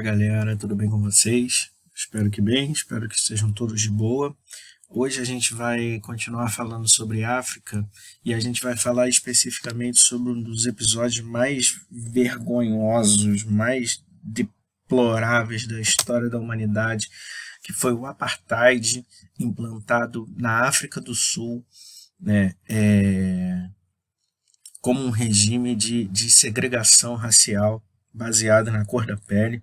Olá galera, tudo bem com vocês? Espero que bem, espero que estejam todos de boa. Hoje a gente vai continuar falando sobre África e a gente vai falar especificamente sobre um dos episódios mais vergonhosos, mais deploráveis da história da humanidade, que foi o apartheid implantado na África do Sul, né? É, como um regime de, de segregação racial baseada na cor da pele.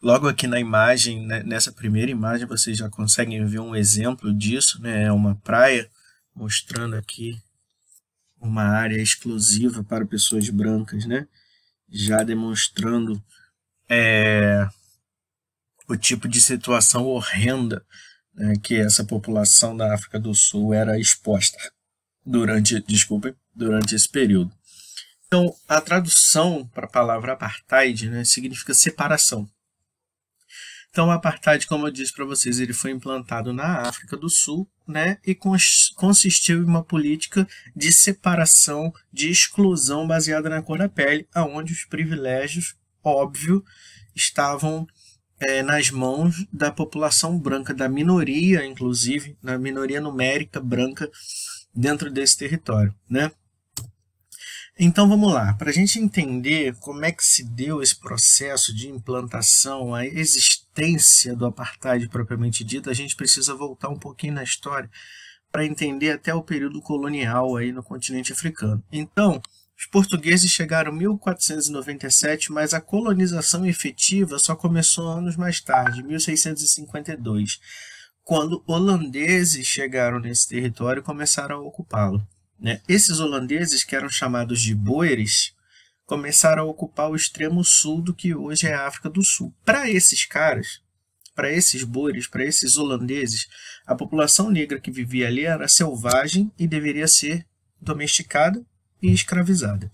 Logo aqui na imagem, né, nessa primeira imagem, vocês já conseguem ver um exemplo disso, né? É uma praia, mostrando aqui uma área exclusiva para pessoas brancas, né? Já demonstrando é, o tipo de situação horrenda né, que essa população da África do Sul era exposta durante, desculpe durante esse período. Então, a tradução para a palavra apartheid né, significa separação. Então, o apartheid, como eu disse para vocês, ele foi implantado na África do Sul, né, e cons consistiu em uma política de separação, de exclusão baseada na cor da pele, aonde os privilégios, óbvio, estavam é, nas mãos da população branca, da minoria, inclusive, na minoria numérica branca dentro desse território, né? Então vamos lá, para a gente entender como é que se deu esse processo de implantação, a existência existência do apartheid propriamente dita, a gente precisa voltar um pouquinho na história para entender até o período colonial aí no continente africano. Então, os portugueses chegaram em 1497, mas a colonização efetiva só começou anos mais tarde, 1652, quando holandeses chegaram nesse território e começaram a ocupá-lo. Né? Esses holandeses, que eram chamados de boeres, começaram a ocupar o extremo sul do que hoje é a África do Sul. Para esses caras, para esses boeres, para esses holandeses, a população negra que vivia ali era selvagem e deveria ser domesticada e escravizada.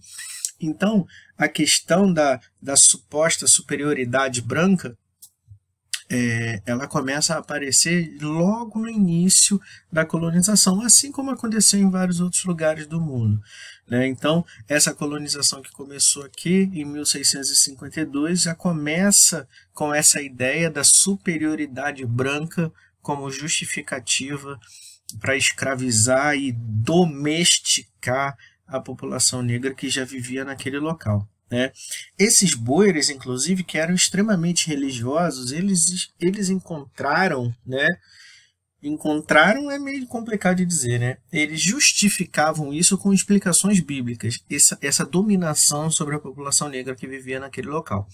Então, a questão da, da suposta superioridade branca é, ela começa a aparecer logo no início da colonização, assim como aconteceu em vários outros lugares do mundo. Né? Então, essa colonização que começou aqui em 1652 já começa com essa ideia da superioridade branca como justificativa para escravizar e domesticar a população negra que já vivia naquele local. Né? Esses boeres, inclusive, que eram extremamente religiosos, eles, eles encontraram, né? encontraram é meio complicado de dizer, né? Eles justificavam isso com explicações bíblicas, essa, essa dominação sobre a população negra que vivia naquele local.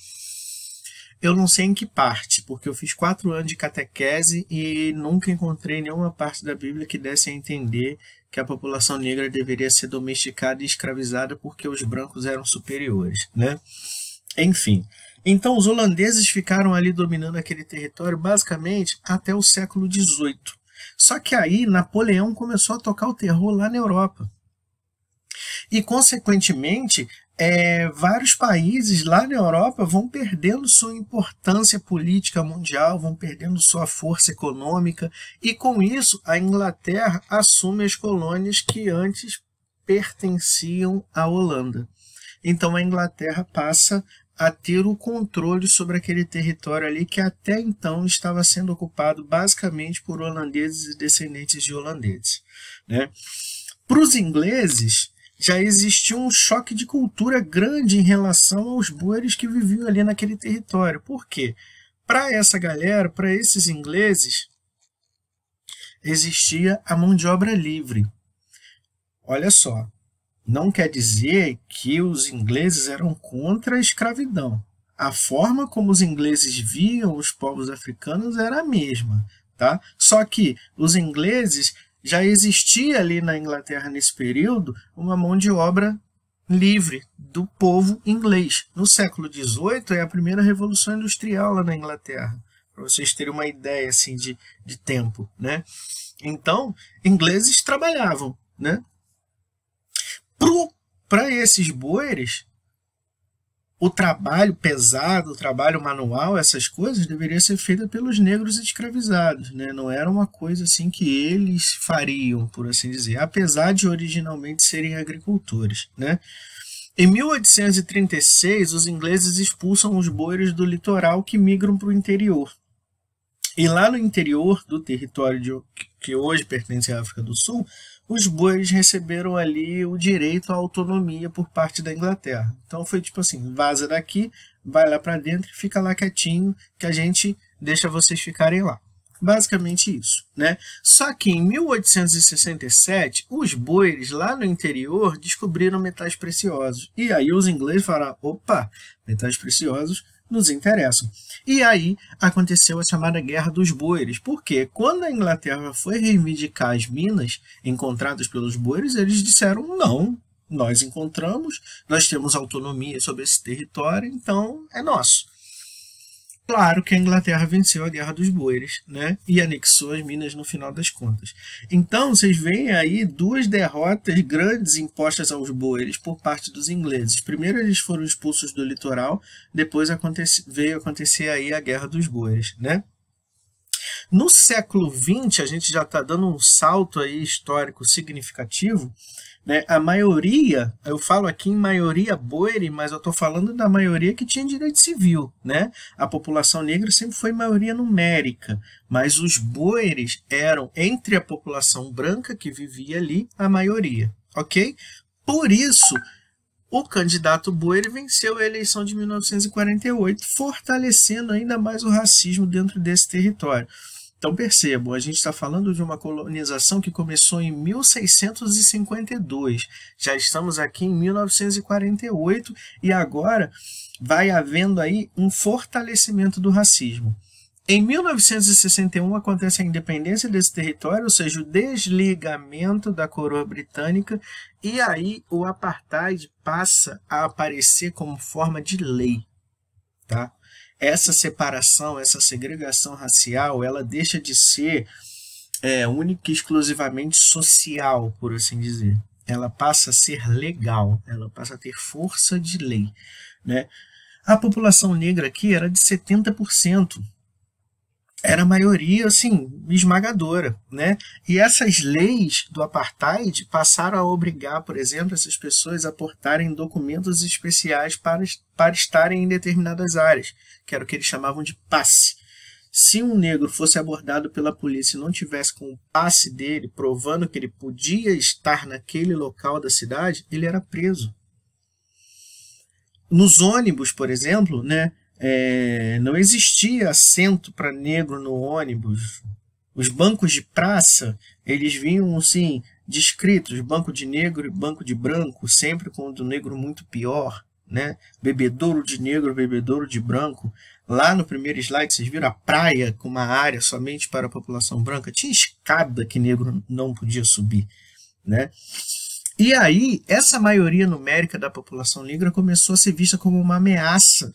Eu não sei em que parte, porque eu fiz quatro anos de catequese e nunca encontrei nenhuma parte da Bíblia que desse a entender que a população negra deveria ser domesticada e escravizada porque os brancos eram superiores, né? Enfim, então os holandeses ficaram ali dominando aquele território basicamente até o século XVIII. Só que aí Napoleão começou a tocar o terror lá na Europa. E, consequentemente, é, vários países lá na Europa vão perdendo sua importância política mundial, vão perdendo sua força econômica, e com isso a Inglaterra assume as colônias que antes pertenciam à Holanda. Então a Inglaterra passa a ter o controle sobre aquele território ali que até então estava sendo ocupado basicamente por holandeses e descendentes de holandeses. Né? Para os ingleses, já existia um choque de cultura grande em relação aos boeres que viviam ali naquele território. Por quê? Para essa galera, para esses ingleses, existia a mão de obra livre. Olha só, não quer dizer que os ingleses eram contra a escravidão. A forma como os ingleses viam os povos africanos era a mesma, tá? Só que os ingleses já existia ali na Inglaterra nesse período uma mão de obra livre do povo inglês. No século XVIII é a primeira revolução industrial lá na Inglaterra, para vocês terem uma ideia assim de, de tempo, né? Então, ingleses trabalhavam, né? Para esses boeres, o trabalho pesado, o trabalho manual, essas coisas deveria ser feita pelos negros escravizados, né? Não era uma coisa assim que eles fariam, por assim dizer, apesar de originalmente serem agricultores, né? Em 1836, os ingleses expulsam os boiros do litoral que migram para o interior. E lá no interior do território de, que hoje pertence à África do Sul, os bois receberam ali o direito à autonomia por parte da Inglaterra. Então foi tipo assim, vaza daqui, vai lá para dentro e fica lá quietinho, que a gente deixa vocês ficarem lá. Basicamente isso, né? Só que em 1867, os bois lá no interior descobriram metais preciosos. E aí os ingleses falaram, opa, metais preciosos, nos interessam. E aí aconteceu a chamada Guerra dos Boeres, porque quando a Inglaterra foi reivindicar as minas encontradas pelos boeres, eles disseram não, nós encontramos, nós temos autonomia sobre esse território, então é nosso. Claro que a Inglaterra venceu a Guerra dos Boeres né? e anexou as Minas no final das contas. Então, vocês veem aí duas derrotas grandes impostas aos Boeres por parte dos ingleses. Primeiro, eles foram expulsos do litoral, depois aconte veio acontecer aí a Guerra dos Boeres. Né? No século XX, a gente já está dando um salto aí histórico significativo, né? a maioria, eu falo aqui em maioria boere, mas eu estou falando da maioria que tinha direito civil. Né? A população negra sempre foi maioria numérica, mas os boeres eram, entre a população branca que vivia ali, a maioria. ok? Por isso, o candidato boere venceu a eleição de 1948, fortalecendo ainda mais o racismo dentro desse território. Então percebam, a gente está falando de uma colonização que começou em 1652, já estamos aqui em 1948 e agora vai havendo aí um fortalecimento do racismo. Em 1961 acontece a independência desse território, ou seja, o desligamento da coroa britânica, e aí o apartheid passa a aparecer como forma de lei. Tá? essa separação, essa segregação racial, ela deixa de ser é, única e exclusivamente social, por assim dizer. Ela passa a ser legal, ela passa a ter força de lei. Né? A população negra aqui era de 70% era a maioria, assim, esmagadora, né? E essas leis do apartheid passaram a obrigar, por exemplo, essas pessoas a portarem documentos especiais para, para estarem em determinadas áreas, que era o que eles chamavam de passe. Se um negro fosse abordado pela polícia e não tivesse com o passe dele provando que ele podia estar naquele local da cidade, ele era preso. Nos ônibus, por exemplo, né, é, não existia assento para negro no ônibus. Os bancos de praça, eles vinham assim, descritos, banco de negro e banco de branco, sempre com o do negro muito pior, né? Bebedouro de negro, bebedouro de branco. Lá no primeiro slide vocês viram a praia com uma área somente para a população branca. Tinha escada que negro não podia subir, né? E aí, essa maioria numérica da população negra começou a ser vista como uma ameaça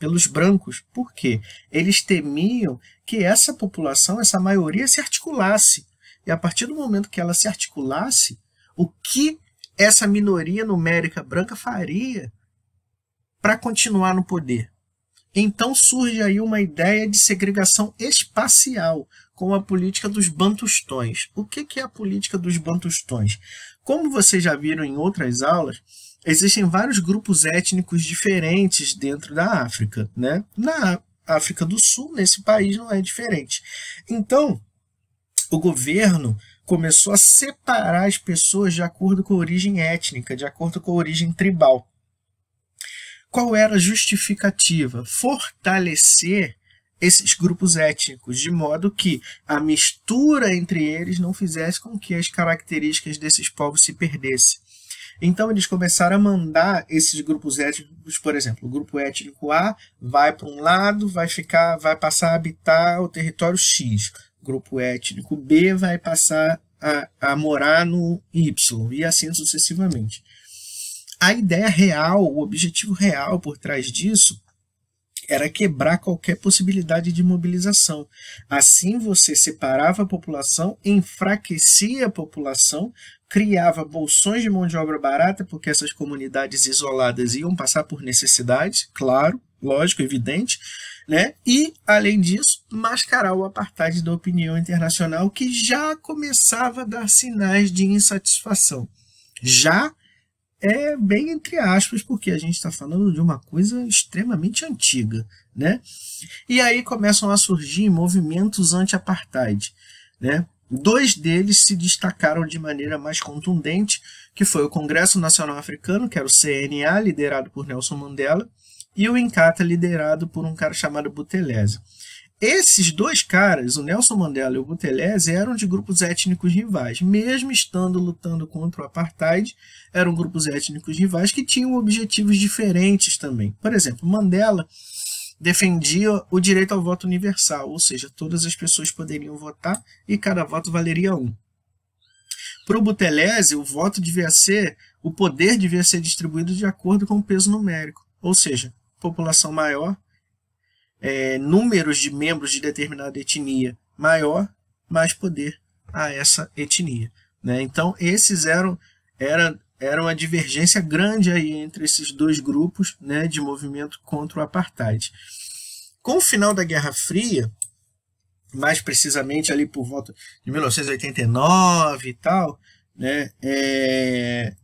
pelos brancos. Por quê? Eles temiam que essa população, essa maioria, se articulasse. E a partir do momento que ela se articulasse, o que essa minoria numérica branca faria para continuar no poder? Então surge aí uma ideia de segregação espacial com a política dos bantustões. O que é a política dos bantustões? Como vocês já viram em outras aulas, existem vários grupos étnicos diferentes dentro da África, né? Na África do Sul, nesse país, não é diferente. Então, o governo começou a separar as pessoas de acordo com a origem étnica, de acordo com a origem tribal. Qual era a justificativa? Fortalecer esses grupos étnicos, de modo que a mistura entre eles não fizesse com que as características desses povos se perdessem. Então eles começaram a mandar esses grupos étnicos, por exemplo, o grupo étnico A vai para um lado, vai ficar, vai passar a habitar o território X. O grupo étnico B vai passar a, a morar no Y e assim sucessivamente. A ideia real, o objetivo real por trás disso era quebrar qualquer possibilidade de mobilização. Assim você separava a população, enfraquecia a população, criava bolsões de mão de obra barata, porque essas comunidades isoladas iam passar por necessidades, claro, lógico, evidente, né? E, além disso, mascarar o apartheid da opinião internacional que já começava a dar sinais de insatisfação. Já é bem entre aspas, porque a gente está falando de uma coisa extremamente antiga. Né? E aí começam a surgir movimentos anti-apartheid. Né? Dois deles se destacaram de maneira mais contundente, que foi o Congresso Nacional Africano, que era o CNA, liderado por Nelson Mandela, e o INCATA, liderado por um cara chamado Butelese. Esses dois caras, o Nelson Mandela e o Gutelese, eram de grupos étnicos rivais. Mesmo estando lutando contra o apartheid, eram grupos étnicos rivais que tinham objetivos diferentes também. Por exemplo, Mandela defendia o direito ao voto universal, ou seja, todas as pessoas poderiam votar e cada voto valeria um. Para o Butelese, o voto devia ser, o poder devia ser distribuído de acordo com o peso numérico, ou seja, população maior é, números de membros de determinada etnia maior, mais poder a essa etnia. Né? Então, esses eram era, era uma divergência grande aí entre esses dois grupos né, de movimento contra o apartheid. Com o final da Guerra Fria, mais precisamente ali por volta de 1989 e tal, né, é,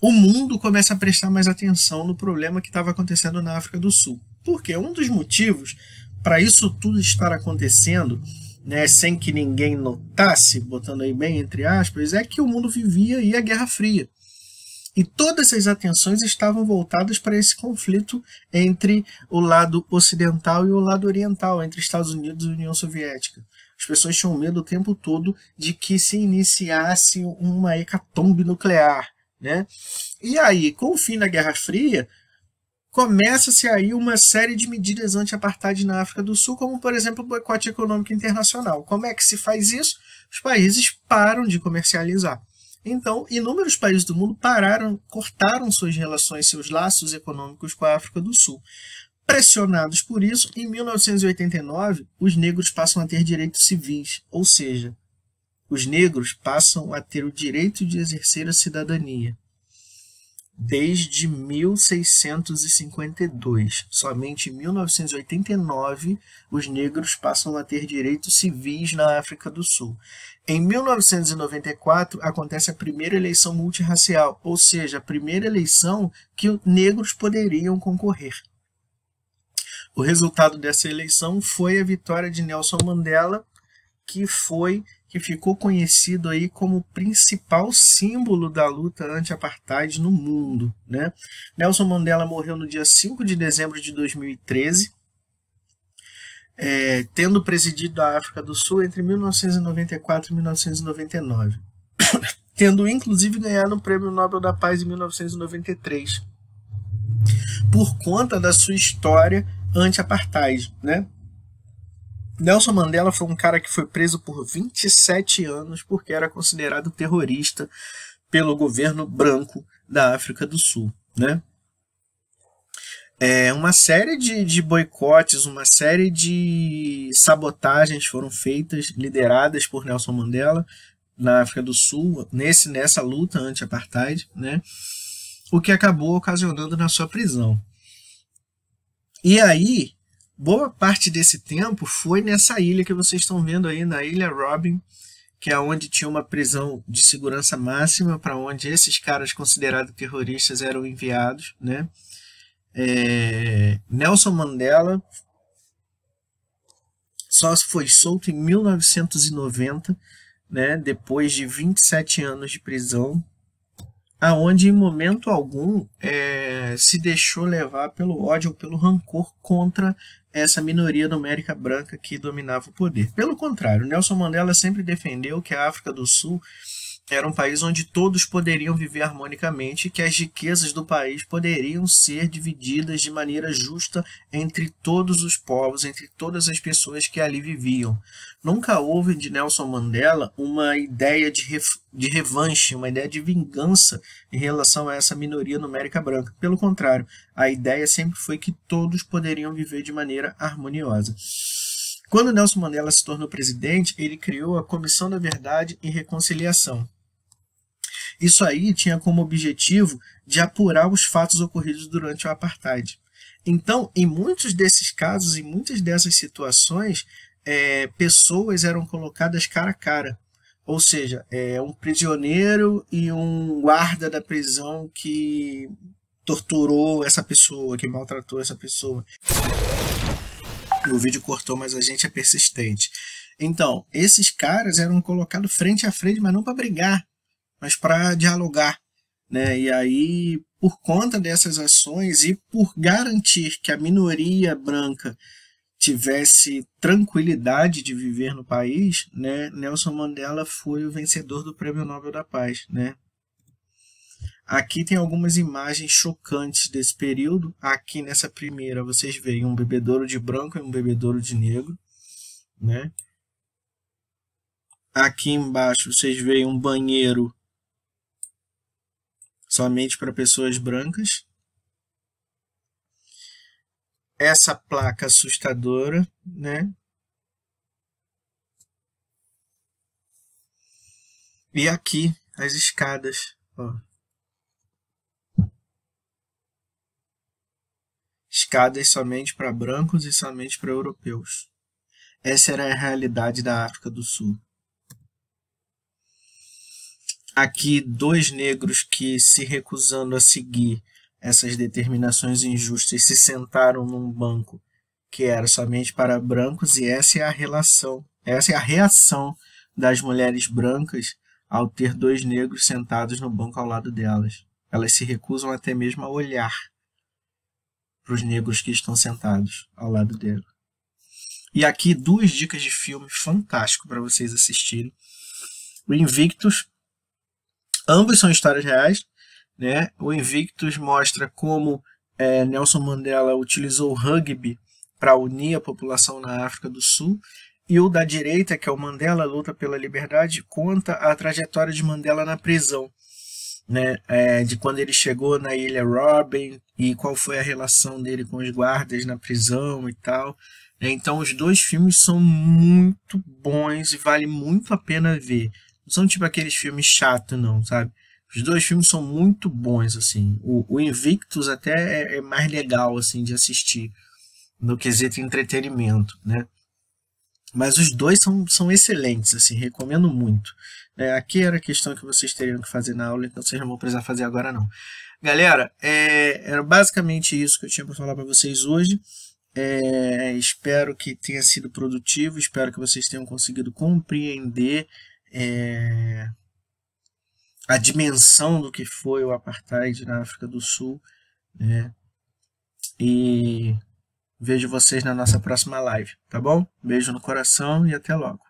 o mundo começa a prestar mais atenção no problema que estava acontecendo na África do Sul. Porque um dos motivos para isso tudo estar acontecendo, né, sem que ninguém notasse, botando aí bem entre aspas, é que o mundo vivia aí a Guerra Fria. E todas as atenções estavam voltadas para esse conflito entre o lado ocidental e o lado oriental, entre Estados Unidos e União Soviética. As pessoas tinham medo o tempo todo de que se iniciasse uma hecatombe nuclear. Né? E aí, com o fim da Guerra Fria, começa-se aí uma série de medidas anti-apartheid na África do Sul, como, por exemplo, o boicote econômico internacional. Como é que se faz isso? Os países param de comercializar. Então, inúmeros países do mundo pararam, cortaram suas relações, seus laços econômicos com a África do Sul. Pressionados por isso, em 1989, os negros passam a ter direitos civis, ou seja, os negros passam a ter o direito de exercer a cidadania desde 1652. Somente em 1989 os negros passam a ter direitos civis na África do Sul. Em 1994 acontece a primeira eleição multirracial, ou seja, a primeira eleição que negros poderiam concorrer. O resultado dessa eleição foi a vitória de Nelson Mandela, que foi que ficou conhecido aí como principal símbolo da luta anti-apartheid no mundo. Né? Nelson Mandela morreu no dia 5 de dezembro de 2013, é, tendo presidido a África do Sul entre 1994 e 1999, tendo inclusive ganhado o Prêmio Nobel da Paz em 1993, por conta da sua história anti-apartheid, né? Nelson Mandela foi um cara que foi preso por 27 anos porque era considerado terrorista pelo governo branco da África do Sul, né? É, uma série de, de boicotes, uma série de sabotagens foram feitas, lideradas por Nelson Mandela na África do Sul, nesse, nessa luta anti-apartheid, né? o que acabou ocasionando na sua prisão. E aí, boa parte desse tempo foi nessa ilha que vocês estão vendo aí, na Ilha Robin, que é onde tinha uma prisão de segurança máxima, para onde esses caras considerados terroristas eram enviados. Né? É, Nelson Mandela só foi solto em 1990, né, depois de 27 anos de prisão aonde em momento algum é, se deixou levar pelo ódio ou pelo rancor contra essa minoria numérica branca que dominava o poder. Pelo contrário, Nelson Mandela sempre defendeu que a África do Sul era um país onde todos poderiam viver harmonicamente e que as riquezas do país poderiam ser divididas de maneira justa entre todos os povos, entre todas as pessoas que ali viviam. Nunca houve de Nelson Mandela uma ideia de, de revanche, uma ideia de vingança em relação a essa minoria numérica branca. Pelo contrário, a ideia sempre foi que todos poderiam viver de maneira harmoniosa. Quando Nelson Mandela se tornou presidente, ele criou a Comissão da Verdade e Reconciliação, isso aí tinha como objetivo de apurar os fatos ocorridos durante o apartheid. Então, em muitos desses casos, em muitas dessas situações, é, pessoas eram colocadas cara a cara. Ou seja, é, um prisioneiro e um guarda da prisão que torturou essa pessoa, que maltratou essa pessoa. O vídeo cortou, mas a gente é persistente. Então, esses caras eram colocados frente a frente, mas não para brigar, mas para dialogar. Né? E aí, por conta dessas ações e por garantir que a minoria branca tivesse tranquilidade de viver no país, né, Nelson Mandela foi o vencedor do Prêmio Nobel da Paz, né? Aqui tem algumas imagens chocantes desse período. Aqui nessa primeira vocês veem um bebedouro de branco e um bebedouro de negro, né? Aqui embaixo vocês veem um banheiro somente para pessoas brancas. Essa placa assustadora, né? E aqui as escadas, ó. Escadas somente para brancos e somente para europeus. Essa era a realidade da África do Sul aqui dois negros que, se recusando a seguir essas determinações injustas, se sentaram num banco que era somente para brancos, e essa é a relação, essa é a reação das mulheres brancas ao ter dois negros sentados no banco ao lado delas. Elas se recusam até mesmo a olhar para os negros que estão sentados ao lado dela. E aqui duas dicas de filme fantástico para vocês assistirem. O Invictus, Ambos são histórias reais. Né? O Invictus mostra como é, Nelson Mandela utilizou o rugby para unir a população na África do Sul. E o da direita, que é o Mandela Luta pela Liberdade, conta a trajetória de Mandela na prisão. Né, é, de quando ele chegou na ilha Robin e qual foi a relação dele com os guardas na prisão e tal. Né? Então, os dois filmes são muito bons e vale muito a pena ver. Não são tipo aqueles filmes chato não, sabe? Os dois filmes são muito bons, assim. O, o Invictus até é, é, mais legal, assim, de assistir no quesito entretenimento, né? Mas os dois são, são excelentes, assim, recomendo muito. É, aqui era a questão que vocês teriam que fazer na aula, então vocês não vão precisar fazer agora, não. Galera, é, era basicamente isso que eu tinha para falar para vocês hoje. É, espero que tenha sido produtivo, espero que vocês tenham conseguido compreender é, a dimensão do que foi o apartheid na África do Sul. Né? E vejo vocês na nossa próxima live, tá bom? Beijo no coração e até logo.